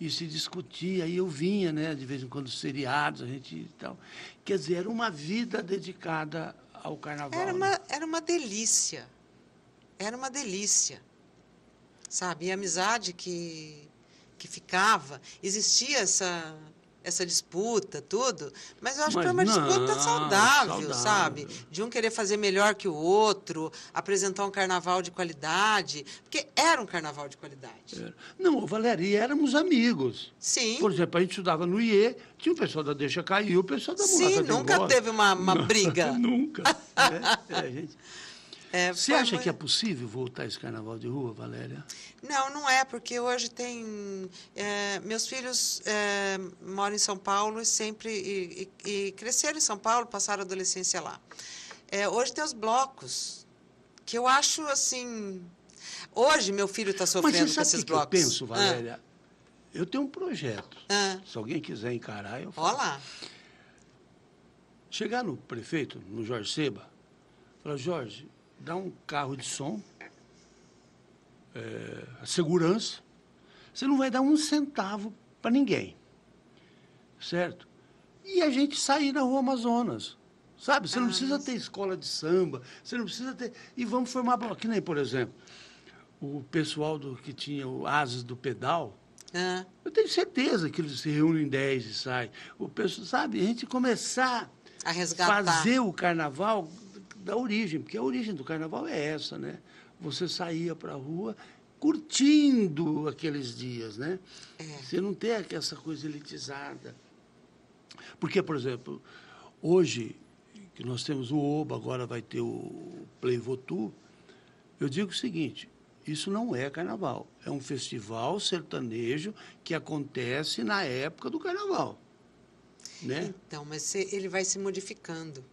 e se discutia. Aí eu vinha, né, de vez em quando, seriados, a gente e tal. Quer dizer, era uma vida dedicada ao carnaval. Era né? uma, né? era uma delícia. Era uma delícia. Sabe? E a amizade que, que ficava. Existia essa essa disputa, tudo. Mas eu acho mas que foi uma não, disputa tá saudável, saudável, sabe? De um querer fazer melhor que o outro, apresentar um carnaval de qualidade, porque era um carnaval de qualidade. Era. Não, Valéria, e éramos amigos. Sim. Por exemplo, a gente estudava no IE, tinha o pessoal da Deixa Cair, o pessoal da Sim, nunca teve uma, uma briga. nunca. É, é, gente... É, Você acha que é possível voltar esse carnaval de rua, Valéria? Não, não é, porque hoje tem. É, meus filhos é, moram em São Paulo e sempre. E, e, e, cresceram em São Paulo, passaram a adolescência lá. É, hoje tem os blocos, que eu acho assim. Hoje meu filho está sofrendo com esses que blocos. Que eu penso, Valéria. Ah. Eu tenho um projeto. Ah. Se alguém quiser encarar, eu falo. Olá. Chegar no prefeito, no Jorge Seba, falar, Jorge, dá um carro de som, é, a segurança, você não vai dar um centavo para ninguém, certo? E a gente sair na rua Amazonas, sabe? Você não ah, precisa isso. ter escola de samba, você não precisa ter... E vamos formar bloco. Que nem, por exemplo, o pessoal do, que tinha o Asas do Pedal, ah. eu tenho certeza que eles se reúnem 10 e saem. O pessoal, sabe? A gente começar... A resgatar. Fazer o carnaval da origem, porque a origem do carnaval é essa, né? Você saía para a rua curtindo aqueles dias, né? É. Você não tem essa coisa elitizada. Porque, por exemplo, hoje que nós temos o Oba, agora vai ter o Play Votu, eu digo o seguinte, isso não é carnaval, é um festival sertanejo que acontece na época do carnaval. Né? Então, mas ele vai se modificando.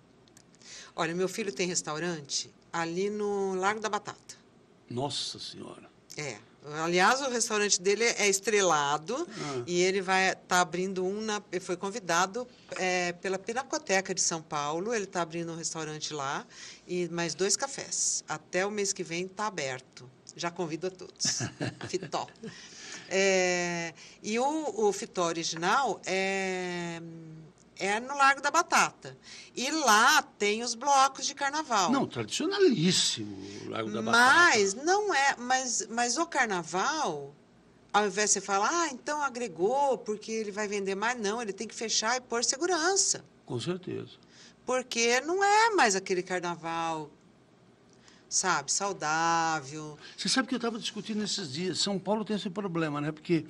Olha, meu filho tem restaurante ali no Largo da Batata. Nossa Senhora. É. Aliás, o restaurante dele é estrelado ah. e ele vai estar tá abrindo um na, foi convidado é, pela Pinacoteca de São Paulo. Ele está abrindo um restaurante lá e mais dois cafés. Até o mês que vem está aberto. Já convido a todos. Fitó. É, e o, o Fitó original é é no Largo da Batata. E lá tem os blocos de carnaval. Não, tradicionalíssimo o Largo da Batata. Mas não é, mas, mas o carnaval, ao invés de você falar, ah, então agregou porque ele vai vender mais, não, ele tem que fechar e pôr segurança. Com certeza. Porque não é mais aquele carnaval sabe, saudável. Você sabe que eu estava discutindo esses dias, São Paulo tem esse problema, né? Porque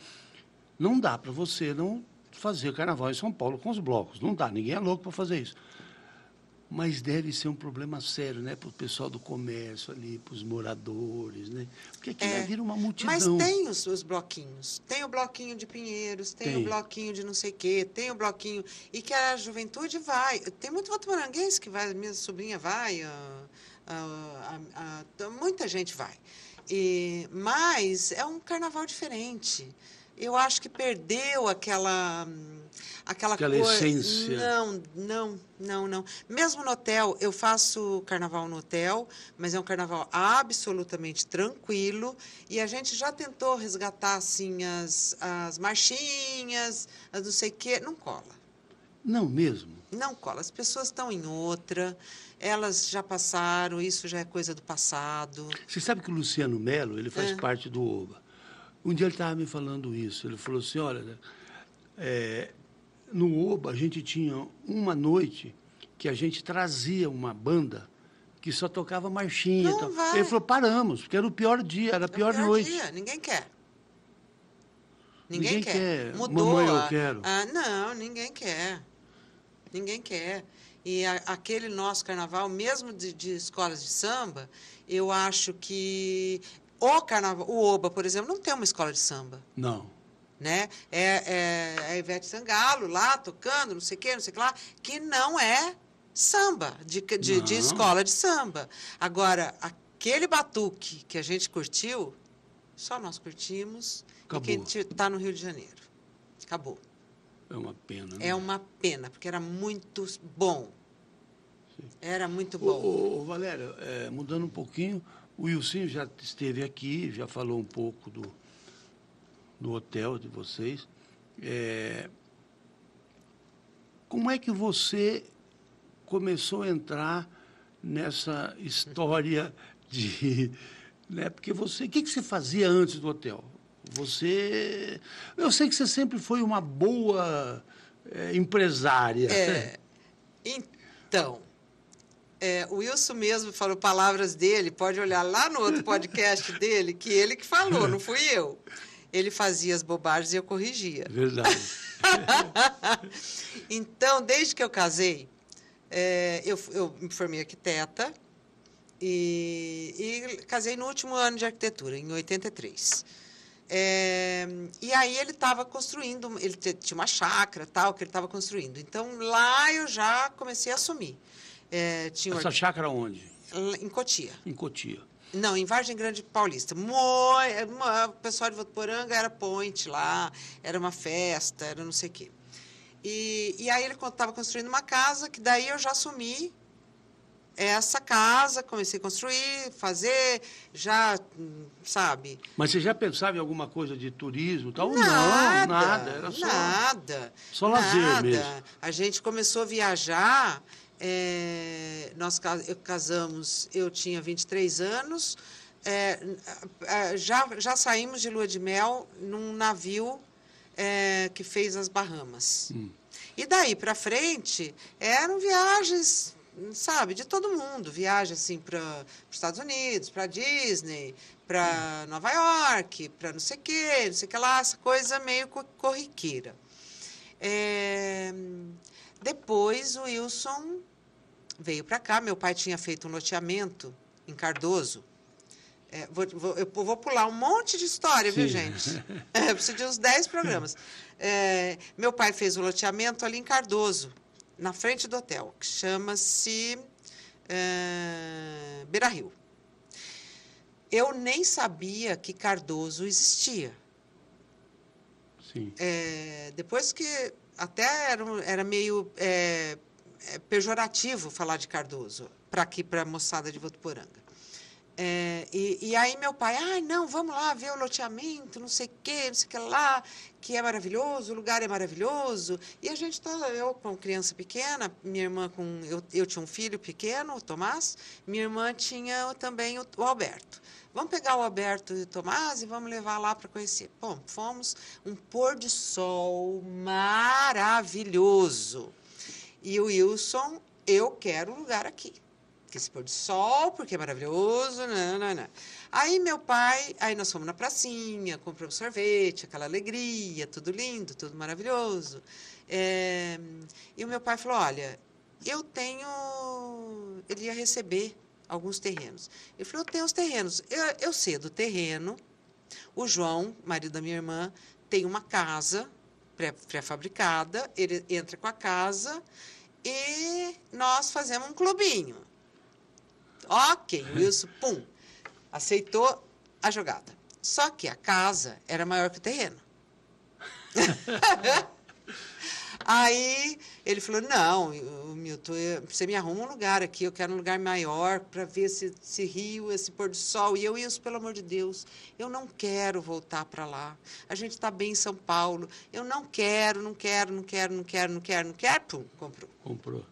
não dá para você não fazer carnaval em São Paulo com os blocos. Não dá, ninguém é louco para fazer isso. Mas deve ser um problema sério, né? Para o pessoal do comércio ali, para os moradores, né? Porque aqui é. vir uma multidão. Mas tem os, os, bloquinhos. Tem o bloquinho de Pinheiros, tem, tem, o bloquinho de não sei o quê, tem o bloquinho... E que a juventude vai. Tem muito votomaranguense que vai, minha sobrinha vai, a, a, a, muita gente vai. E, mas é um carnaval diferente eu acho que perdeu aquela hum, aquela, aquela cor... essência. Não, não, não, não. Mesmo no hotel, eu faço carnaval no hotel, mas é um carnaval absolutamente tranquilo e a gente já tentou resgatar assim as, as marchinhas, as não sei quê, não cola. Não mesmo. Não cola. As pessoas estão em outra, elas já passaram, isso já é coisa do passado. Você sabe que o Luciano Melo, ele faz é. parte do OBA. Um dia ele estava me falando isso. Ele falou assim: olha, né, é, no Oba a gente tinha uma noite que a gente trazia uma banda que só tocava marchinha. Não Ele falou: paramos, porque era o pior dia, era a é pior, é pior noite. Dia. Ninguém quer. Ninguém, ninguém quer. quer. Mudou. Mamãe, eu quero. Ah, não, ninguém quer. Ninguém quer. E a, aquele nosso carnaval, mesmo de, de, escolas de samba, eu acho que o carnaval, o Oba, por exemplo, não tem uma escola de samba. Não. Né? É, é, é a Ivete Sangalo lá tocando, não sei o quê, não sei o que lá, que não é samba, de, de, de escola de samba. Agora, aquele batuque que a gente curtiu, só nós curtimos. Acabou. E quem está no Rio de Janeiro. Acabou. É uma pena. Né? É uma pena, porque era muito bom. Sim. Era muito bom. Ô, ô, ô Valéria, é, mudando um pouquinho, o Wilson já esteve aqui, já falou um pouco do, do hotel de vocês. É, como é que você começou a entrar nessa história de. Né, porque você. O que, que você fazia antes do hotel? Você. Eu sei que você sempre foi uma boa é, empresária. É, então, é, o Wilson mesmo falou palavras dele, pode olhar lá no outro podcast dele, que ele que falou, não fui eu. Ele fazia as bobagens e eu corrigia. Verdade. então, desde que eu casei, é, eu, eu me formei arquiteta e, e, casei no último ano de arquitetura, em 83. É, e aí ele estava construindo, ele tinha uma chácara tal, que ele estava construindo. Então, lá eu já comecei a assumir. É, tinha Essa chácara onde? Hum, em Cotia. Em Cotia. Não, em Vargem Grande Paulista. É, o pessoal de Votuporanga era ponte lá, era uma festa, era não sei o quê. E, e aí ele estava construindo uma casa, que daí eu já assumi essa casa, comecei a construir, fazer, já, sabe. Mas você já pensava em alguma coisa de turismo tal? Nada, não, nada. Era só, nada. Só nada. lazer mesmo. A gente começou a viajar é, nós casamos, eu tinha 23 anos, é, é, já, já saímos de lua de mel num navio é, que fez as Bahamas. Hum. E daí para frente eram viagens, sabe, de todo mundo, viagem assim para os Estados Unidos, para Disney, para hum. Nova York, para não sei o que, não sei o que lá, essa coisa meio corriqueira. É... Depois o Wilson veio para cá. Meu pai tinha feito um loteamento em Cardoso. É, vou, vou, eu vou pular um monte de história, Sim. viu, gente? É, preciso de uns 10 programas. É, meu pai fez o um loteamento ali em Cardoso, na frente do hotel, que chama-se é, Beira Rio. Eu nem sabia que Cardoso existia. É, depois que até era, era meio é, é, pejorativo falar de Cardoso para aqui, para a moçada de Votuporanga. É, e, e, aí meu pai, ah, não, vamos lá ver o loteamento, não sei o que, não sei o que lá, que é maravilhoso, o lugar é maravilhoso. E a gente toda, tá, eu com criança pequena, minha irmã com. Eu, eu tinha um filho pequeno, o Tomás, minha irmã tinha também o, o Alberto. Vamos pegar o Alberto e o Tomás e vamos levar lá para conhecer. Bom, fomos um pôr de sol maravilhoso. E o Wilson, eu quero um lugar aqui porque esse pôr do sol, porque é maravilhoso, não, né, não, né, não. Né. Aí meu pai, aí nós fomos na pracinha, compramos sorvete, aquela alegria, tudo lindo, tudo maravilhoso. É, e o meu pai falou, olha, eu tenho, ele ia receber alguns terrenos. Ele falou, eu tenho os terrenos, eu, eu cedo o terreno, o João, marido da minha irmã, tem uma casa pré-fabricada, ele entra com a casa e nós fazemos um clubinho. Ok, Wilson, pum, aceitou a jogada. Só que a casa era maior que o terreno. Aí ele falou: Não, Milton, você me arruma um lugar aqui, eu quero um lugar maior para ver esse, esse, rio, esse pôr do sol. E eu, isso, pelo amor de Deus, eu não quero voltar para lá. A gente está bem em São Paulo. Eu não quero, não quero, não quero, não quero, não quero, não quero. Pum, comprou. Comprou.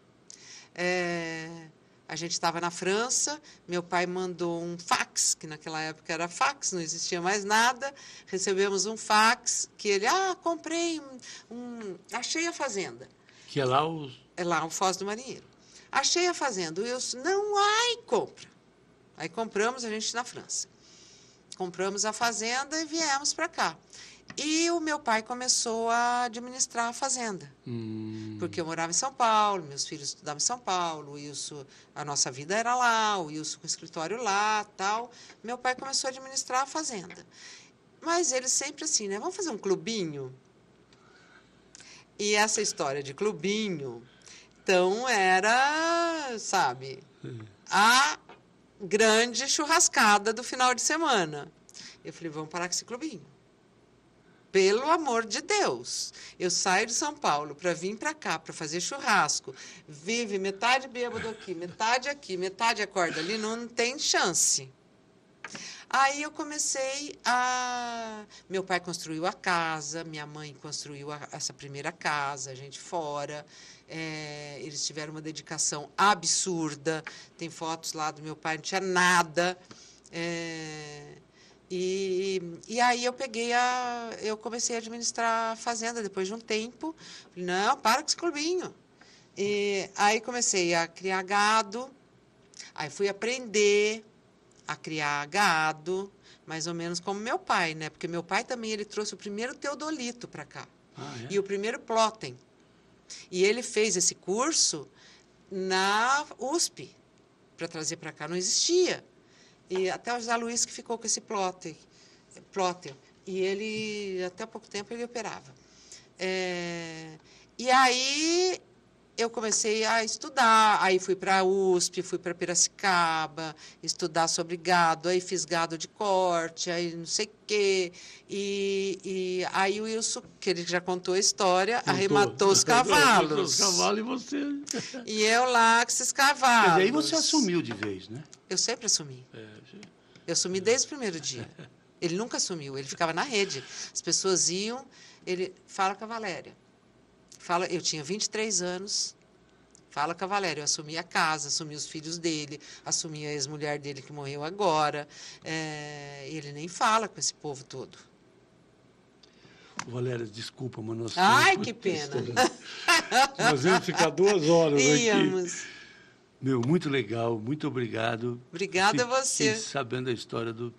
É, a gente estava na França, meu pai mandou um fax, que naquela época era fax, não existia mais nada. Recebemos um fax que ele, ah, comprei, um, achei a fazenda. Que é lá o... É lá o Foz do Marinheiro. Achei a fazenda. Eu disse, não, ai, compra. Aí compramos a gente na França. Compramos a fazenda e viemos para cá. E o meu pai começou a administrar a fazenda. Hum. Porque eu morava em São Paulo, meus filhos estudavam em São Paulo, Wilson, a nossa vida era lá, o Wilson com o escritório lá, tal. Meu pai começou a administrar a fazenda. Mas ele sempre assim, né? Vamos fazer um clubinho? E essa história de clubinho, então era, sabe, é. a grande churrascada do final de semana. Eu falei, vamos parar com esse clubinho pelo amor de Deus. Eu saio de São Paulo para vir para cá, para fazer churrasco. Vive metade bêbado aqui, metade aqui, metade acorda ali, não tem chance. Aí eu comecei a. Meu pai construiu a casa, minha mãe construiu a, essa primeira casa, a gente fora. É, eles tiveram uma dedicação absurda. Tem fotos lá do meu pai, não tinha nada. É, e, e aí eu peguei a. Eu comecei a administrar a fazenda depois de um tempo. Falei, não, para com esse clubinho. E aí comecei a criar gado, aí fui aprender a criar gado, mais ou menos como meu pai, né? Porque meu pai também ele trouxe o primeiro teodolito para cá. Ah, é? E o primeiro plotem. E ele fez esse curso na USP para trazer para cá, não existia. E até o José Luiz que ficou com esse plotter, plotter. E ele, até pouco tempo, ele operava. É, e aí eu comecei a estudar, aí fui para a USP, fui para Piracicaba, estudar sobre gado, aí fiz gado de corte, aí não sei o quê. E, e aí o Wilson, que ele já contou a história, Contou. arrematou os cavalos. Os cavalos e você. E eu lá com esses cavalos. Mas aí você assumiu de vez, né? Eu sempre assumi. É, eu assumi é. desde o primeiro dia. Ele nunca assumiu, ele ficava na rede. As pessoas iam, ele fala com a Valéria. Fala, eu tinha 23 anos. Fala com a Valéria, eu assumi a casa, assumi os filhos dele, assumi a ex-mulher dele que morreu agora. É, ele nem fala com esse povo todo. Valéria, desculpa, mas nós Ai, que pena. nós íamos ficar duas horas Íamos. aqui. Meu, muito legal, muito obrigado. Obrigada a você. sabendo a história do.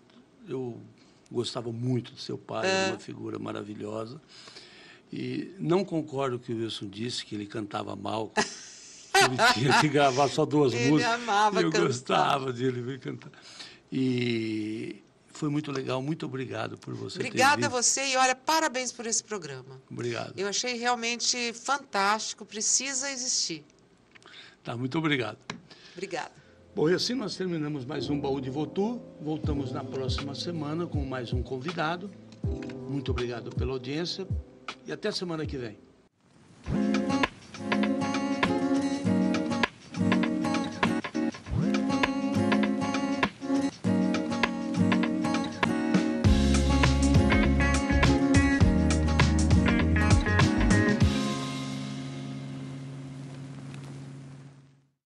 Eu gostava muito do seu pai, é. uma ah. figura maravilhosa. E não concordo com o que o Wilson disse, que ele cantava mal. ele tinha que gravar só duas ele músicas. Amava eu cantar. gostava de ele vir cantar. E foi muito legal, muito obrigado por você. Obrigada a você e olha, parabéns por esse programa. Obrigado. Eu achei realmente fantástico, precisa existir. Tá, muito obrigado. Obrigada. Bom, e assim nós terminamos mais um Baú de Votu. Voltamos na próxima semana com mais um convidado. Muito obrigado pela audiência e até semana que vem.